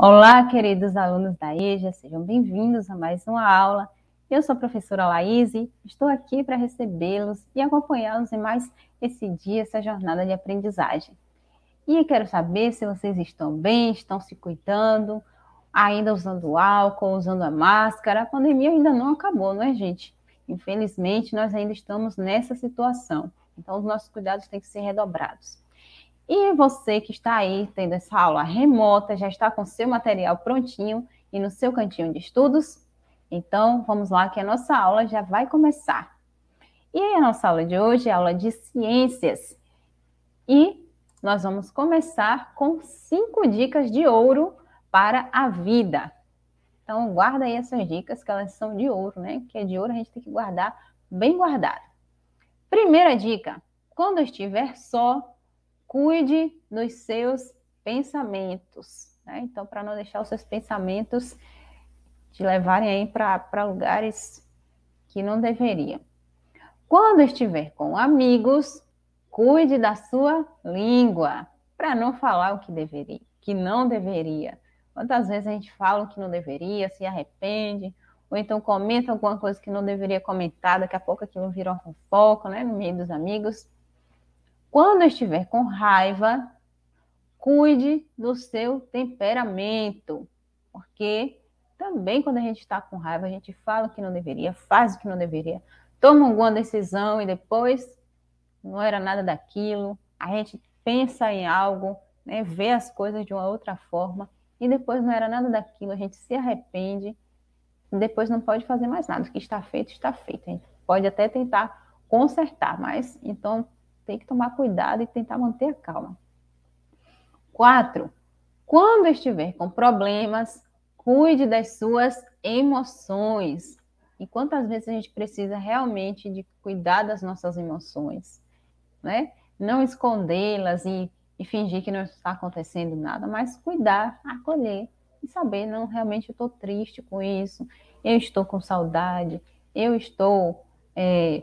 Olá, queridos alunos da EJA, sejam bem-vindos a mais uma aula. Eu sou a professora Laís e estou aqui para recebê-los e acompanhá-los em mais esse dia, essa jornada de aprendizagem. E quero saber se vocês estão bem, estão se cuidando, ainda usando álcool, usando a máscara. A pandemia ainda não acabou, não é, gente? Infelizmente, nós ainda estamos nessa situação. Então, os nossos cuidados têm que ser redobrados. E você que está aí tendo essa aula remota, já está com seu material prontinho e no seu cantinho de estudos? Então, vamos lá que a nossa aula já vai começar. E a nossa aula de hoje é aula de ciências. E nós vamos começar com cinco dicas de ouro para a vida. Então, guarda aí essas dicas, que elas são de ouro, né? Que é de ouro, a gente tem que guardar bem guardado. Primeira dica: quando estiver só, cuide dos seus pensamentos. Né? Então, para não deixar os seus pensamentos te levarem aí para lugares que não deveriam. Quando estiver com amigos, cuide da sua língua, para não falar o que deveria, que não deveria. Quantas vezes a gente fala o que não deveria, se arrepende, ou então comenta alguma coisa que não deveria comentar, daqui a pouco aquilo virou fofoca, né, no meio dos amigos. Quando estiver com raiva, cuide do seu temperamento, porque também quando a gente está com raiva, a gente fala o que não deveria, faz o que não deveria, toma alguma decisão e depois não era nada daquilo, a gente pensa em algo, né, vê as coisas de uma outra forma e depois não era nada daquilo, a gente se arrepende, depois não pode fazer mais nada, o que está feito, está feito. A gente pode até tentar consertar, mas então tem que tomar cuidado e tentar manter a calma. Quatro, quando estiver com problemas, cuide das suas emoções. E quantas vezes a gente precisa realmente de cuidar das nossas emoções, né? Não escondê-las e, e, fingir que não está acontecendo nada, mas cuidar, acolher e saber, não, realmente eu estou triste com isso, eu estou com saudade, eu estou, é,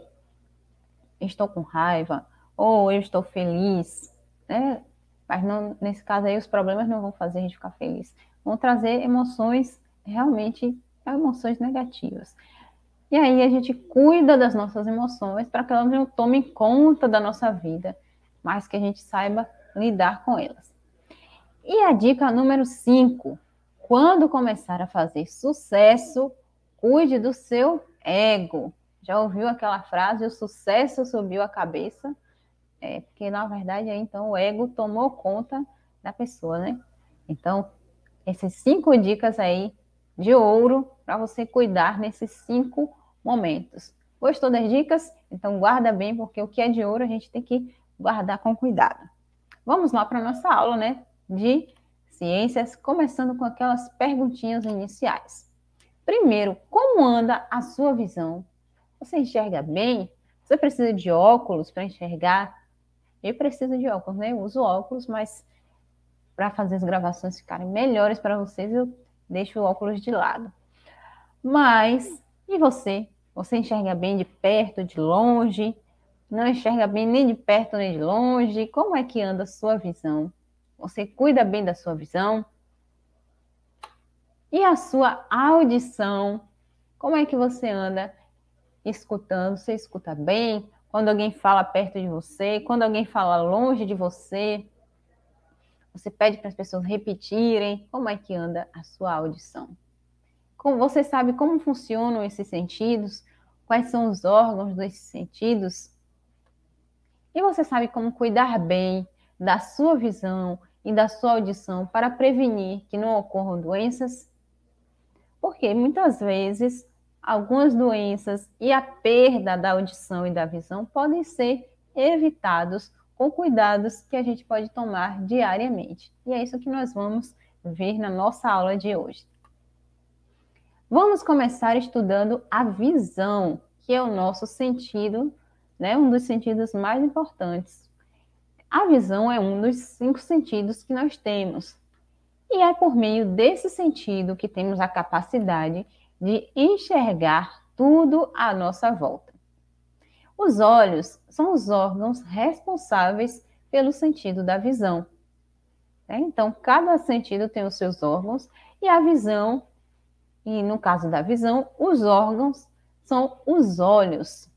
estou com raiva, ou eu estou feliz, né? Mas não, nesse caso aí, os problemas não vão fazer a gente ficar feliz. Vão trazer emoções, realmente, emoções negativas. E aí a gente cuida das nossas emoções para que elas não tomem conta da nossa vida, mas que a gente saiba lidar com elas. E a dica número 5: quando começar a fazer sucesso, cuide do seu ego. Já ouviu aquela frase, o sucesso subiu a cabeça? é porque na verdade então o ego tomou conta da pessoa, né? Então, essas cinco dicas aí de ouro para você cuidar nesses cinco momentos. Gostou das dicas? Então guarda bem, porque o que é de ouro a gente tem que guardar com cuidado. Vamos lá para a nossa aula, né? De ciências, começando com aquelas perguntinhas iniciais. Primeiro, como anda a sua visão? Você enxerga bem? Você precisa de óculos para enxergar? Eu preciso de óculos, né? Eu uso óculos, mas para fazer as gravações ficarem melhores para vocês, eu deixo o óculos de lado. Mas, e você? Você enxerga bem de perto, de longe? Não enxerga bem nem de perto nem de longe? Como é que anda a sua visão? Você cuida bem da sua visão? E a sua audição? Como é que você anda escutando? Você escuta bem? quando alguém fala perto de você, quando alguém fala longe de você. Você pede para as pessoas repetirem como é que anda a sua audição. Como você sabe como funcionam esses sentidos, quais são os órgãos desses sentidos? E você sabe como cuidar bem da sua visão e da sua audição para prevenir que não ocorram doenças? Porque muitas vezes algumas doenças e a perda da audição e da visão podem ser evitados com cuidados que a gente pode tomar diariamente. E é isso que nós vamos ver na nossa aula de hoje. Vamos começar estudando a visão, que é o nosso sentido, né, um dos sentidos mais importantes. A visão é um dos cinco sentidos que nós temos. E é por meio desse sentido que temos a capacidade de enxergar tudo à nossa volta. Os olhos são os órgãos responsáveis pelo sentido da visão. Né? Então, cada sentido tem os seus órgãos e a visão, e no caso da visão, os órgãos são os olhos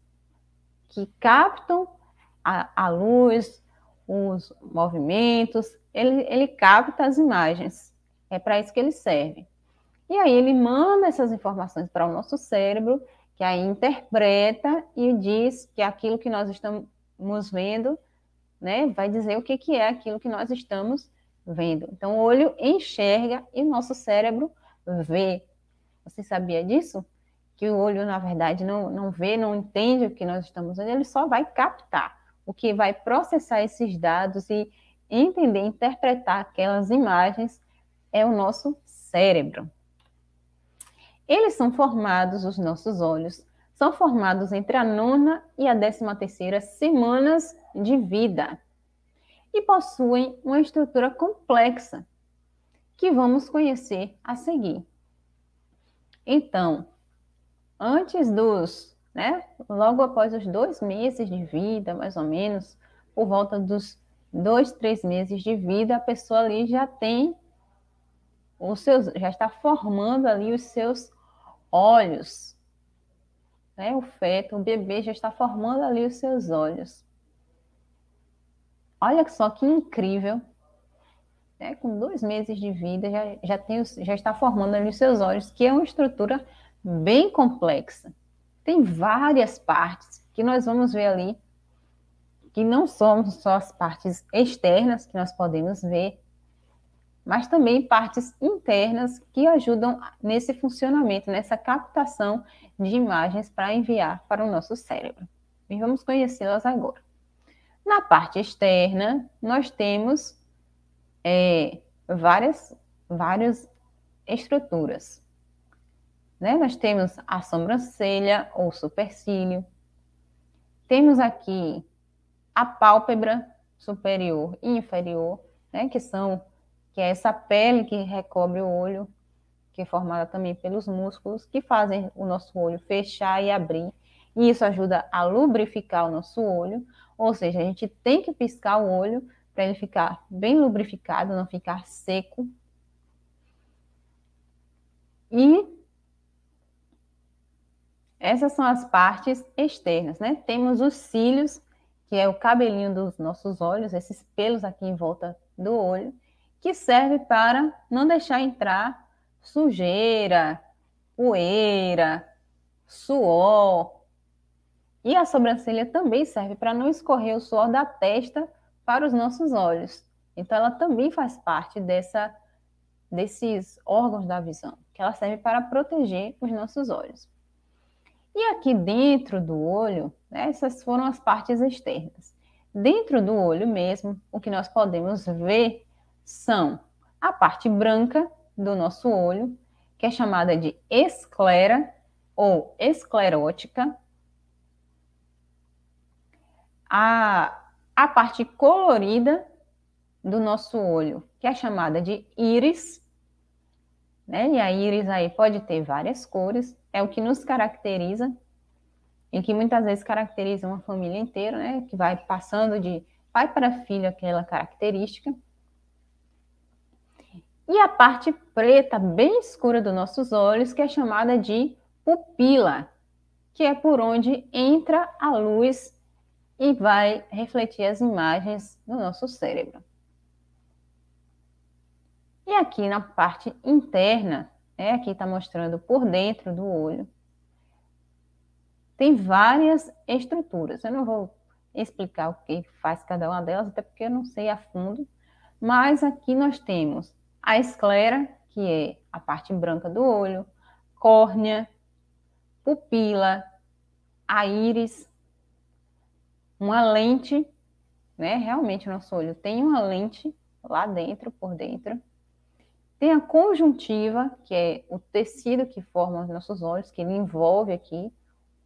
que captam a, a luz, os movimentos, ele, ele capta as imagens. É para isso que ele serve. E aí ele manda essas informações para o nosso cérebro, que aí interpreta e diz que aquilo que nós estamos vendo, né, vai dizer o que, que é aquilo que nós estamos vendo. Então, o olho enxerga e o nosso cérebro vê. Você sabia disso? Que o olho, na verdade, não, não vê, não entende o que nós estamos vendo, ele só vai captar o que vai processar esses dados e entender, interpretar aquelas imagens é o nosso cérebro. Eles são formados, os nossos olhos, são formados entre a nona e a décima terceira semanas de vida e possuem uma estrutura complexa que vamos conhecer a seguir. Então, antes dos, né, logo após os dois meses de vida, mais ou menos, por volta dos dois, três meses de vida, a pessoa ali já tem os seus, já está formando ali os seus olhos. Né? O feto, o bebê já está formando ali os seus olhos. Olha só que incrível. Né? Com dois meses de vida, já, já, tem, já está formando ali os seus olhos, que é uma estrutura bem complexa. Tem várias partes que nós vamos ver ali, que não são só as partes externas que nós podemos ver, mas também partes internas que ajudam nesse funcionamento, nessa captação de imagens para enviar para o nosso cérebro. E vamos conhecê-las agora. Na parte externa, nós temos é, várias, várias estruturas. Né? Nós temos a sobrancelha ou supercílio, temos aqui a pálpebra superior e inferior, né? que são que é essa pele que recobre o olho, que é formada também pelos músculos que fazem o nosso olho fechar e abrir. E isso ajuda a lubrificar o nosso olho, ou seja, a gente tem que piscar o olho para ele ficar bem lubrificado, não ficar seco. E essas são as partes externas, né? Temos os cílios, que é o cabelinho dos nossos olhos, esses pelos aqui em volta do olho que serve para não deixar entrar sujeira, poeira, suor. E a sobrancelha também serve para não escorrer o suor da testa para os nossos olhos. Então ela também faz parte dessa desses órgãos da visão, que ela serve para proteger os nossos olhos. E aqui dentro do olho, né, essas foram as partes externas. Dentro do olho mesmo, o que nós podemos ver são a parte branca do nosso olho, que é chamada de esclera ou esclerótica, a, a parte colorida do nosso olho, que é chamada de íris, né? E a íris aí pode ter várias cores, é o que nos caracteriza e que muitas vezes caracteriza uma família inteira, né? Que vai passando de pai para filho aquela característica e a parte preta bem escura dos nossos olhos, que é chamada de pupila, que é por onde entra a luz e vai refletir as imagens no nosso cérebro. E aqui na parte interna, é aqui está mostrando por dentro do olho, tem várias estruturas. Eu não vou explicar o que faz cada uma delas, até porque eu não sei a fundo, mas aqui nós temos a esclera, que é a parte branca do olho, córnea, pupila, a íris, uma lente, né? Realmente o nosso olho tem uma lente lá dentro, por dentro. Tem a conjuntiva, que é o tecido que forma os nossos olhos, que ele envolve aqui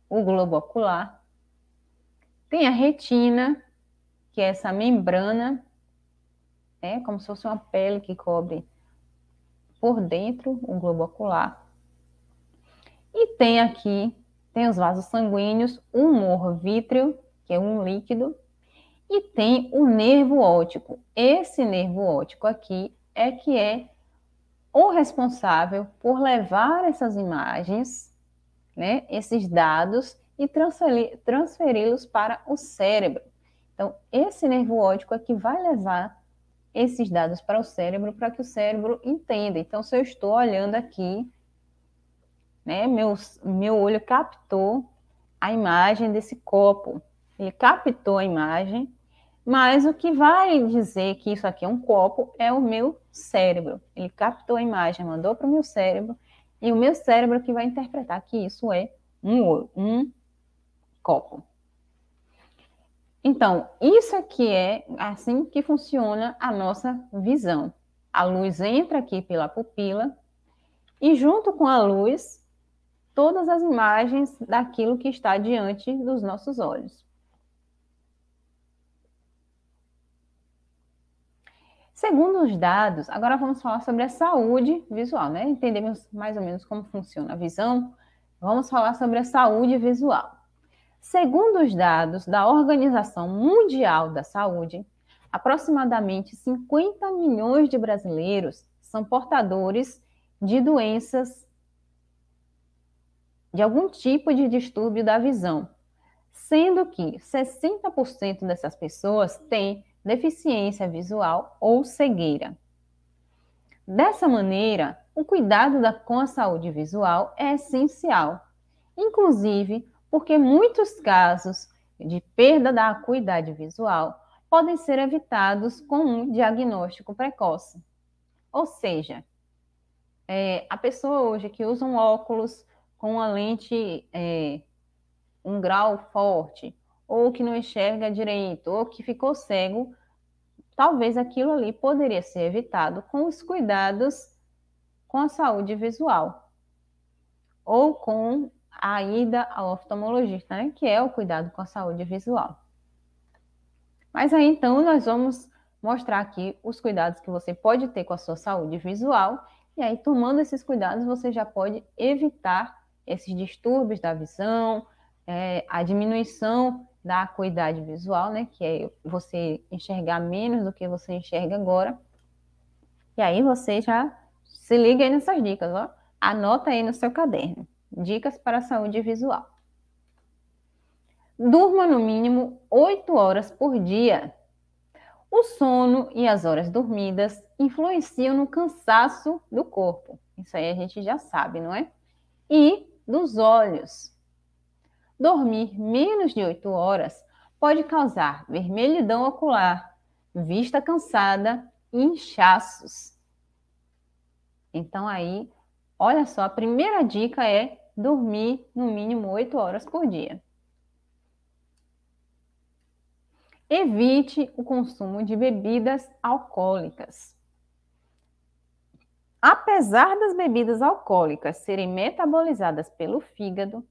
o globo ocular. Tem a retina, que é essa membrana né, como se fosse uma pele que cobre por dentro o globo ocular. E tem aqui, tem os vasos sanguíneos, o humor vítreo, que é um líquido, e tem o nervo óptico. Esse nervo óptico aqui é que é o responsável por levar essas imagens, né, esses dados e transferi-los para o cérebro. Então, esse nervo óptico é que vai levar esses dados para o cérebro para que o cérebro entenda. Então, se eu estou olhando aqui, né, meu, meu olho captou a imagem desse copo, ele captou a imagem, mas o que vai dizer que isso aqui é um copo é o meu cérebro. Ele captou a imagem, mandou para o meu cérebro, e o meu cérebro que vai interpretar que isso é um, um copo. Então, isso aqui é assim que funciona a nossa visão. A luz entra aqui pela pupila e, junto com a luz, todas as imagens daquilo que está diante dos nossos olhos. Segundo os dados, agora vamos falar sobre a saúde visual, né? Entendemos mais ou menos como funciona a visão. Vamos falar sobre a saúde visual. Segundo os dados da Organização Mundial da Saúde, aproximadamente 50 milhões de brasileiros são portadores de doenças de algum tipo de distúrbio da visão, sendo que 60% dessas pessoas têm deficiência visual ou cegueira. Dessa maneira, o cuidado da, com a saúde visual é essencial. Inclusive, porque muitos casos de perda da acuidade visual podem ser evitados com um diagnóstico precoce. Ou seja, é, a pessoa hoje que usa um óculos com uma lente, é, um grau forte, ou que não enxerga direito, ou que ficou cego, talvez aquilo ali poderia ser evitado com os cuidados com a saúde visual ou com a ida ao oftalmologista, né? que é o cuidado com a saúde visual. Mas aí então nós vamos mostrar aqui os cuidados que você pode ter com a sua saúde visual, e aí tomando esses cuidados você já pode evitar esses distúrbios da visão, é, a diminuição da acuidade visual, né, que é você enxergar menos do que você enxerga agora. E aí você já se liga aí nessas dicas, ó. Anota aí no seu caderno. Dicas para a saúde visual. Durma no mínimo 8 horas por dia. O sono e as horas dormidas influenciam no cansaço do corpo. Isso aí a gente já sabe, não é? E dos olhos. Dormir menos de 8 horas pode causar vermelhidão ocular, vista cansada e inchaços. Então aí, olha só, a primeira dica é dormir no mínimo 8 horas por dia. Evite o consumo de bebidas alcoólicas. Apesar das bebidas alcoólicas serem metabolizadas pelo fígado,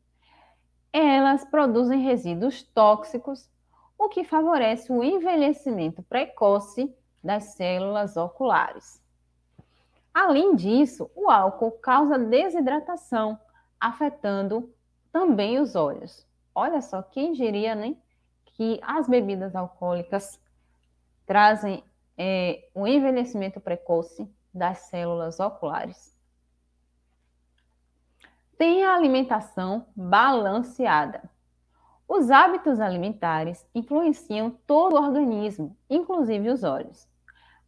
elas produzem resíduos tóxicos, o que favorece o envelhecimento precoce das células oculares. Além disso, o álcool causa desidratação, afetando também os olhos. Olha só, quem diria, né? Que as bebidas alcoólicas trazem é, um envelhecimento precoce das células oculares. Tenha alimentação balanceada. Os hábitos alimentares influenciam todo o organismo, inclusive os olhos.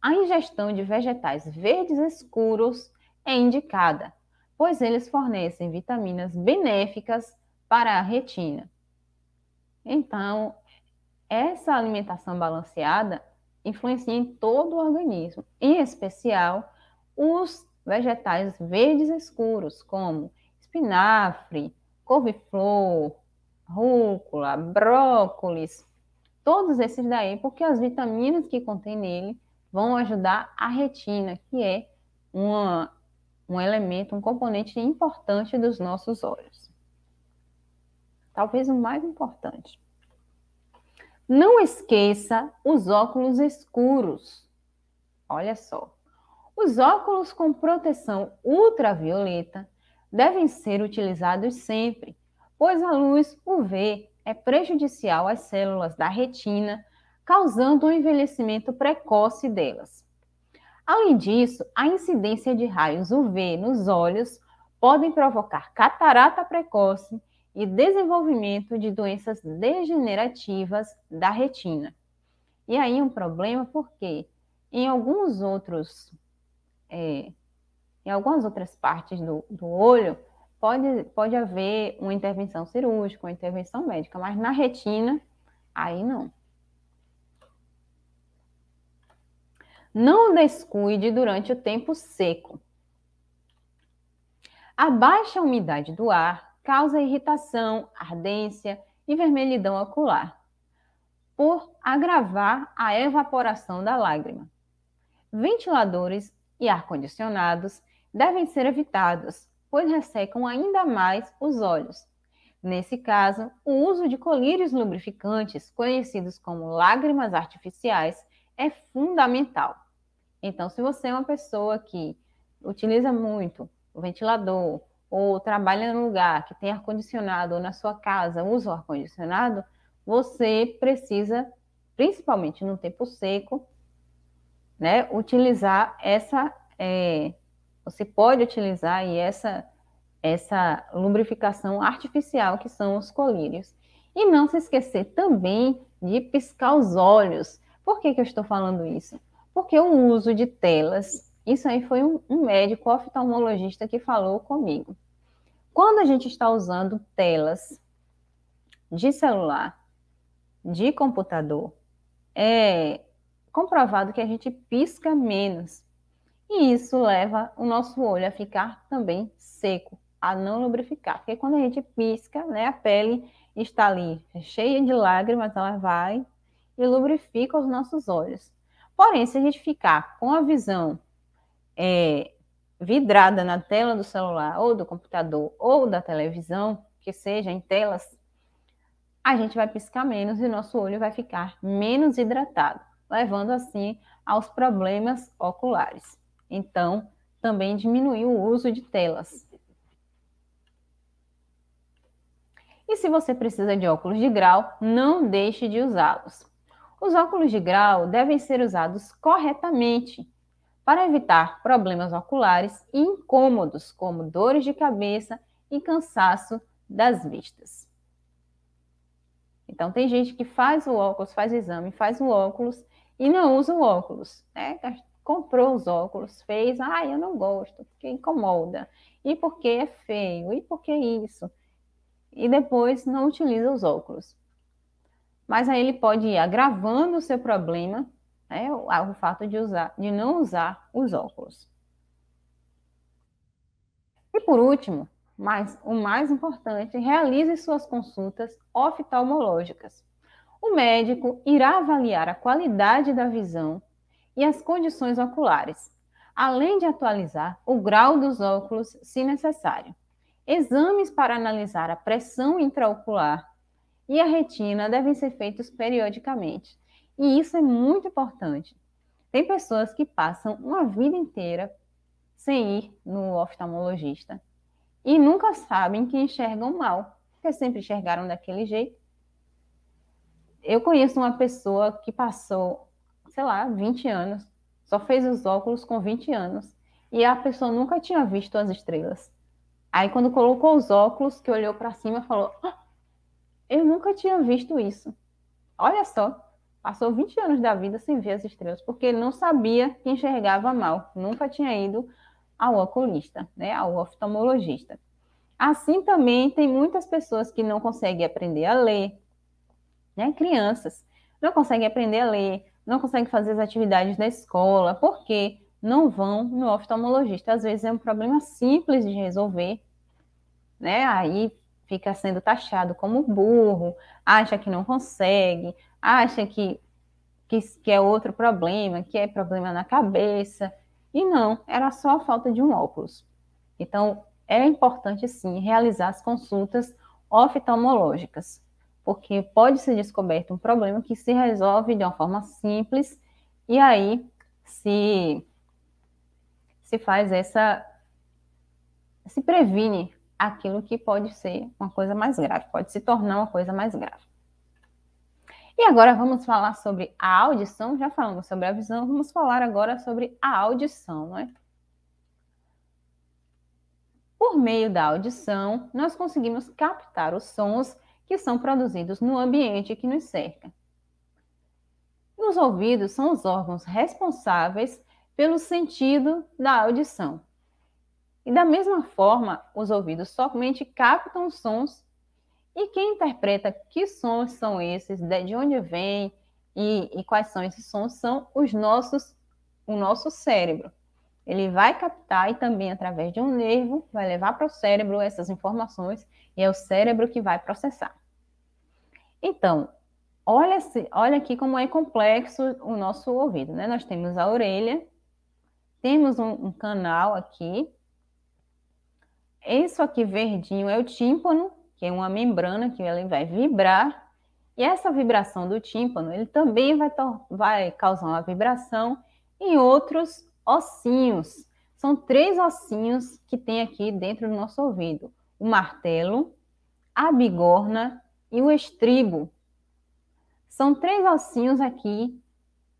A ingestão de vegetais verdes escuros é indicada, pois eles fornecem vitaminas benéficas para a retina. Então, essa alimentação balanceada influencia em todo o organismo, em especial os vegetais verdes escuros, como espinafre, couve-flor, rúcula, brócolis, todos esses daí, porque as vitaminas que contém nele vão ajudar a retina, que é uma um elemento, um componente importante dos nossos olhos. Talvez o mais importante. Não esqueça os óculos escuros. Olha só. Os óculos com proteção ultravioleta devem ser utilizados sempre, pois a luz UV é prejudicial às células da retina, causando um envelhecimento precoce delas. Além disso, a incidência de raios UV nos olhos podem provocar catarata precoce e desenvolvimento de doenças degenerativas da retina. E aí um problema porque em alguns outros, é, em algumas outras partes do, do olho pode, pode haver uma intervenção cirúrgica, uma intervenção médica, mas na retina aí não. Não descuide durante o tempo seco. A baixa umidade do ar causa irritação, ardência e vermelhidão ocular, por agravar a evaporação da lágrima. Ventiladores e ar-condicionados devem ser evitados, pois ressecam ainda mais os olhos. Nesse caso, o uso de colírios lubrificantes, conhecidos como lágrimas artificiais, é fundamental. Então, se você é uma pessoa que utiliza muito o ventilador ou trabalha num lugar que tem ar-condicionado ou na sua casa usa o ar-condicionado, você precisa, principalmente no tempo seco, né, utilizar essa. É, você pode utilizar aí essa, essa lubrificação artificial que são os colírios. E não se esquecer também de piscar os olhos. Por que, que eu estou falando isso? porque o uso de telas, isso aí foi um, um médico oftalmologista que falou comigo. Quando a gente está usando telas de celular, de computador, é comprovado que a gente pisca menos. E isso leva o nosso olho a ficar também seco, a não lubrificar. Porque quando a gente pisca, né, a pele está ali cheia de lágrimas, ela vai e lubrifica os nossos olhos. Porém, se a gente ficar com a visão é, vidrada na tela do celular, ou do computador, ou da televisão, que seja em telas, a gente vai piscar menos e nosso olho vai ficar menos hidratado, levando assim aos problemas oculares. Então, também diminuir o uso de telas. E se você precisa de óculos de grau, não deixe de usá-los. Os óculos de grau devem ser usados corretamente para evitar problemas oculares e incômodos, como dores de cabeça e cansaço das vistas. Então, tem gente que faz o óculos, faz o exame, faz o óculos e não usa o óculos, né? Comprou os óculos, fez, ah, eu não gosto, porque incomoda, e porque é feio, e porque é isso. E depois não utiliza os óculos mas aí ele pode ir agravando o seu problema, né, o, o fato de, usar, de não usar os óculos. E por último, mas o mais importante, realize suas consultas oftalmológicas. O médico irá avaliar a qualidade da visão e as condições oculares, além de atualizar o grau dos óculos se necessário. Exames para analisar a pressão intraocular e a retina devem ser feitos periodicamente. E isso é muito importante. Tem pessoas que passam uma vida inteira sem ir no oftalmologista e nunca sabem que enxergam mal, porque sempre enxergaram daquele jeito. Eu conheço uma pessoa que passou, sei lá, 20 anos, só fez os óculos com 20 anos e a pessoa nunca tinha visto as estrelas. Aí quando colocou os óculos, que olhou para cima, falou: ah, eu nunca tinha visto isso. Olha só, passou 20 anos da vida sem ver as estrelas, porque ele não sabia que enxergava mal, nunca tinha ido ao oculista, né, ao oftalmologista. Assim também tem muitas pessoas que não conseguem aprender a ler, né, crianças, não conseguem aprender a ler, não conseguem fazer as atividades da escola, porque não vão no oftalmologista. Às vezes é um problema simples de resolver, né? Aí fica sendo taxado como burro, acha que não consegue, acha que, que, que é outro problema, que é problema na cabeça. E não, era só a falta de um óculos. Então, é importante sim realizar as consultas oftalmológicas, porque pode ser descoberto um problema que se resolve de uma forma simples e aí se se faz essa se previne aquilo que pode ser uma coisa mais grave, pode se tornar uma coisa mais grave. E agora vamos falar sobre a audição, já falamos sobre a visão, vamos falar agora sobre a audição, né? Por meio da audição, nós conseguimos captar os sons que são produzidos no ambiente que nos cerca. Os ouvidos são os órgãos responsáveis pelo sentido da audição. E da mesma forma, os ouvidos somente captam sons e quem interpreta que sons são esses, de onde vem e, e, quais são esses sons são os nossos, o nosso cérebro. Ele vai captar e também através de um nervo vai levar para o cérebro essas informações e é o cérebro que vai processar. Então, olha, olha aqui como é complexo o nosso ouvido, né? Nós temos a orelha, temos um, um canal aqui isso aqui verdinho é o tímpano, que é uma membrana que ela vai vibrar. E essa vibração do tímpano, ele também vai, vai causar uma vibração em outros ossinhos. São três ossinhos que tem aqui dentro do nosso ouvido: o martelo, a bigorna e o estribo. São três ossinhos aqui,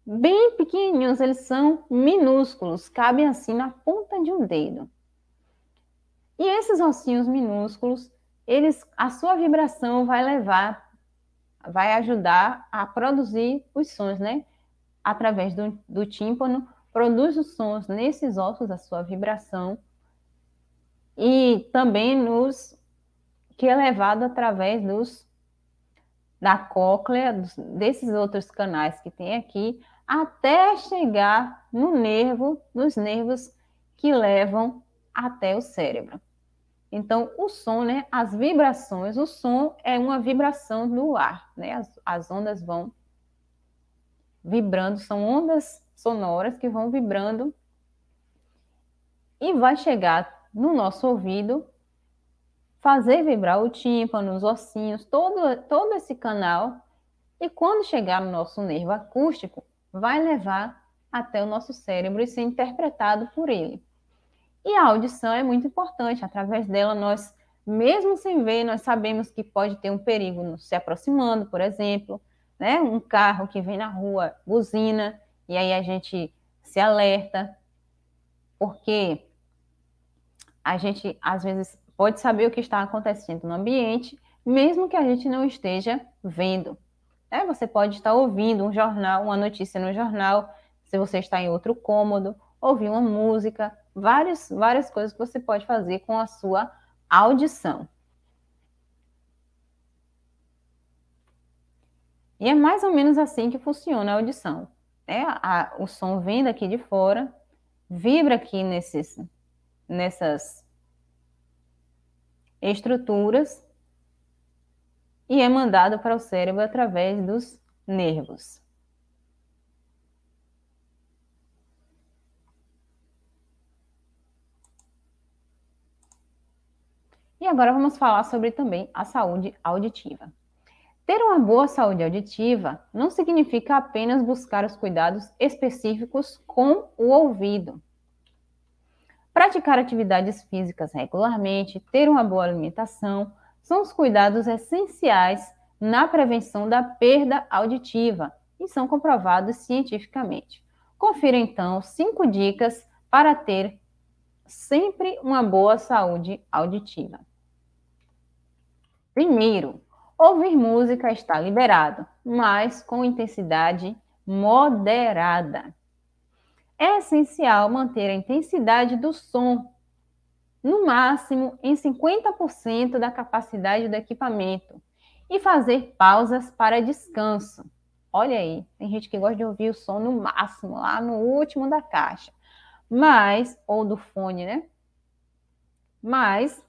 bem pequenininhos, eles são minúsculos, cabem assim na ponta de um dedo. E esses ossinhos minúsculos, eles, a sua vibração vai levar, vai ajudar a produzir os sons, né? Através do, do tímpano, produz os sons nesses ossos, a sua vibração, e também nos que é levado através dos da cóclea, dos, desses outros canais que tem aqui, até chegar no nervo, nos nervos que levam até o cérebro. Então, o som, né, as vibrações, o som é uma vibração no ar, né? As, as ondas vão vibrando, são ondas sonoras que vão vibrando e vai chegar no nosso ouvido, fazer vibrar o tímpano, os ossinhos, todo, todo esse canal, e quando chegar no nosso nervo acústico, vai levar até o nosso cérebro e ser interpretado por ele. E a audição é muito importante, através dela nós, mesmo sem ver, nós sabemos que pode ter um perigo se aproximando, por exemplo, né? um carro que vem na rua, buzina, e aí a gente se alerta, porque a gente às vezes pode saber o que está acontecendo no ambiente, mesmo que a gente não esteja vendo. Né? você pode estar ouvindo um jornal, uma notícia no jornal, se você está em outro cômodo, ouvir uma música, várias, várias coisas que você pode fazer com a sua audição. E é mais ou menos assim que funciona a audição. É a, o som vem daqui de fora, vibra aqui nesses, nessas estruturas e é mandado para o cérebro através dos nervos. E agora vamos falar sobre também a saúde auditiva. Ter uma boa saúde auditiva não significa apenas buscar os cuidados específicos com o ouvido. Praticar atividades físicas regularmente, ter uma boa alimentação, são os cuidados essenciais na prevenção da perda auditiva e são comprovados cientificamente. Confira então cinco dicas para ter sempre uma boa saúde auditiva. Primeiro, ouvir música está liberado, mas com intensidade moderada. É essencial manter a intensidade do som no máximo em 50% da capacidade do equipamento e fazer pausas para descanso. Olha aí, tem gente que gosta de ouvir o som no máximo, lá no último da caixa, mas, ou do fone, né? Mas,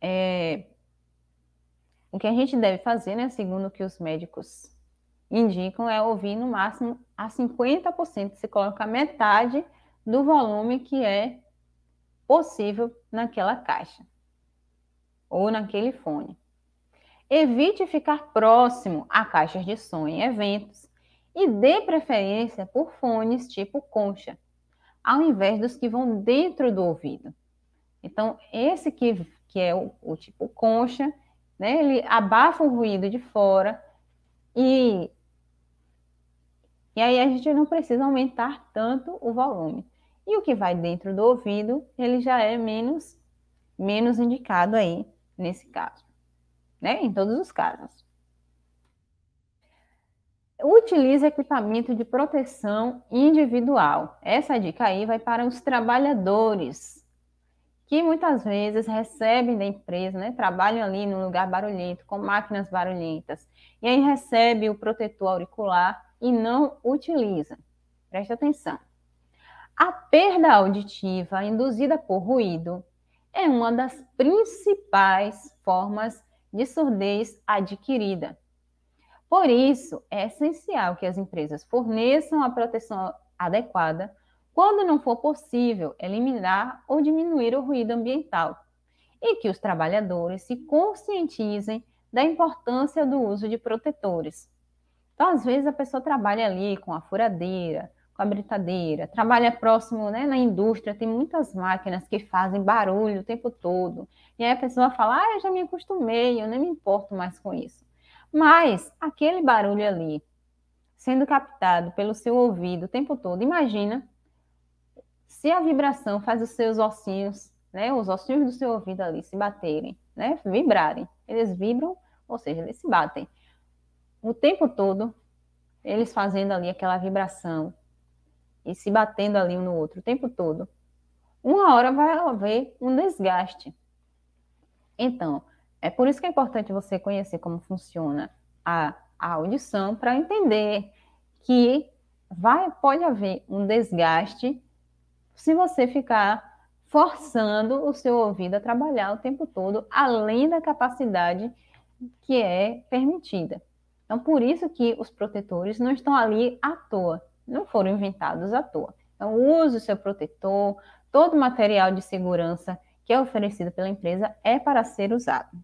é, o que a gente deve fazer, né, segundo o que os médicos indicam, é ouvir no máximo a 50%, se coloca metade do volume que é possível naquela caixa ou naquele fone. Evite ficar próximo a caixas de som em eventos e dê preferência por fones tipo concha, ao invés dos que vão dentro do ouvido. Então, esse que, que é o, o tipo concha, né? Ele abafa o ruído de fora e e aí a gente não precisa aumentar tanto o volume. E o que vai dentro do ouvido, ele já é menos menos indicado aí nesse caso, né? Em todos os casos. Utilize equipamento de proteção individual. Essa dica aí vai para os trabalhadores, que muitas vezes recebem da empresa, né, trabalham ali num lugar barulhento, com máquinas barulhentas, e aí recebe o protetor auricular e não utiliza. Preste atenção. A perda auditiva induzida por ruído é uma das principais formas de surdez adquirida. Por isso, é essencial que as empresas forneçam a proteção adequada quando não for possível eliminar ou diminuir o ruído ambiental, e que os trabalhadores se conscientizem da importância do uso de protetores. Então, às vezes, a pessoa trabalha ali com a furadeira, com a britadeira, trabalha próximo né, na indústria, tem muitas máquinas que fazem barulho o tempo todo. E aí a pessoa fala: ah, eu já me acostumei, eu nem me importo mais com isso. Mas aquele barulho ali, sendo captado pelo seu ouvido o tempo todo, imagina se a vibração faz os seus ossinhos, né, os ossinhos do seu ouvido ali se baterem, né, vibrarem, eles vibram, ou seja, eles se batem. O tempo todo, eles fazendo ali aquela vibração e se batendo ali um no outro o tempo todo. Uma hora vai haver um desgaste. Então, é por isso que é importante você conhecer como funciona a, a audição para entender que vai pode haver um desgaste se você ficar forçando o seu ouvido a trabalhar o tempo todo, além da capacidade que é permitida. Então, por isso que os protetores não estão ali à toa, não foram inventados à toa. Então, use o seu protetor, todo o material de segurança que é oferecido pela empresa é para ser usado.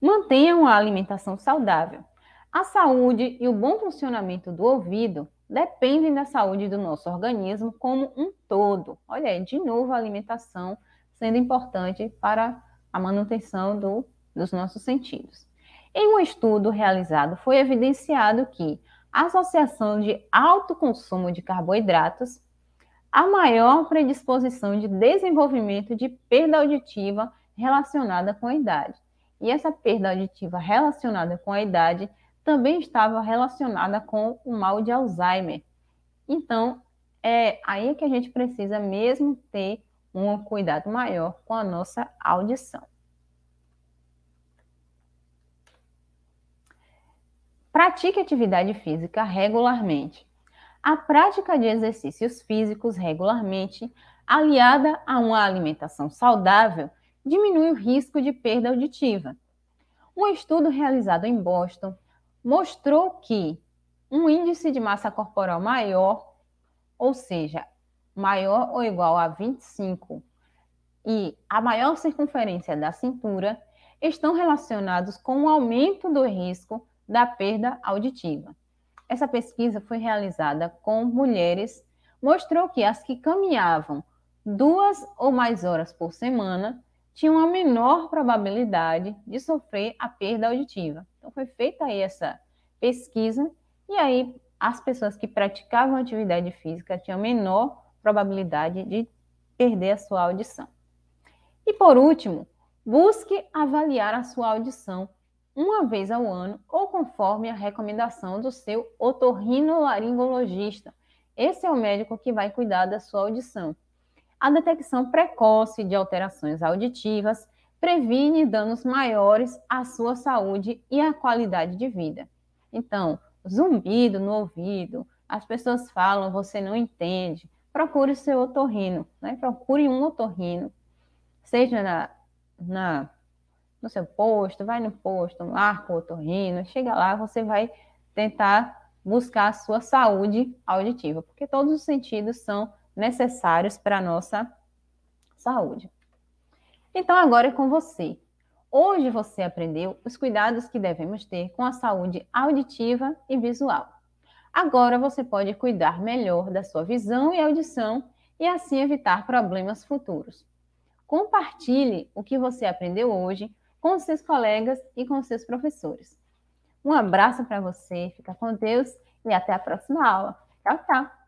Mantenha uma alimentação saudável. A saúde e o bom funcionamento do ouvido dependem da saúde do nosso organismo como um todo. Olha aí, de novo a alimentação sendo importante para a manutenção do, dos nossos sentidos. Em um estudo realizado, foi evidenciado que a associação de alto consumo de carboidratos a maior predisposição de desenvolvimento de perda auditiva relacionada com a idade. E essa perda auditiva relacionada com a idade também estava relacionada com o mal de Alzheimer. Então, é aí é que a gente precisa mesmo ter um cuidado maior com a nossa audição. Pratique atividade física regularmente. A prática de exercícios físicos regularmente, aliada a uma alimentação saudável, diminui o risco de perda auditiva. Um estudo realizado em Boston mostrou que um índice de massa corporal maior, ou seja, maior ou igual a 25 e a maior circunferência da cintura, estão relacionados com o aumento do risco da perda auditiva. Essa pesquisa foi realizada com mulheres, mostrou que as que caminhavam duas ou mais horas por semana tinham uma menor probabilidade de sofrer a perda auditiva. Então foi feita aí essa pesquisa e aí as pessoas que praticavam atividade física tinham menor probabilidade de perder a sua audição. E por último, busque avaliar a sua audição uma vez ao ano ou conforme a recomendação do seu otorrinolaringologista. Esse é o médico que vai cuidar da sua audição a detecção precoce de alterações auditivas previne danos maiores à sua saúde e à qualidade de vida. Então, zumbido no ouvido, as pessoas falam, você não entende. Procure seu otorrino, né? Procure um otorrino. Seja na, na no seu posto, vai no posto, marca o otorrino, chega lá, você vai tentar buscar a sua saúde auditiva, porque todos os sentidos são necessários para a nossa saúde. Então, agora é com você. Hoje você aprendeu os cuidados que devemos ter com a saúde auditiva e visual. Agora você pode cuidar melhor da sua visão e audição e assim evitar problemas futuros. Compartilhe o que você aprendeu hoje com seus colegas e com seus professores. Um abraço para você, fica com Deus e até a próxima aula. Tchau, tchau!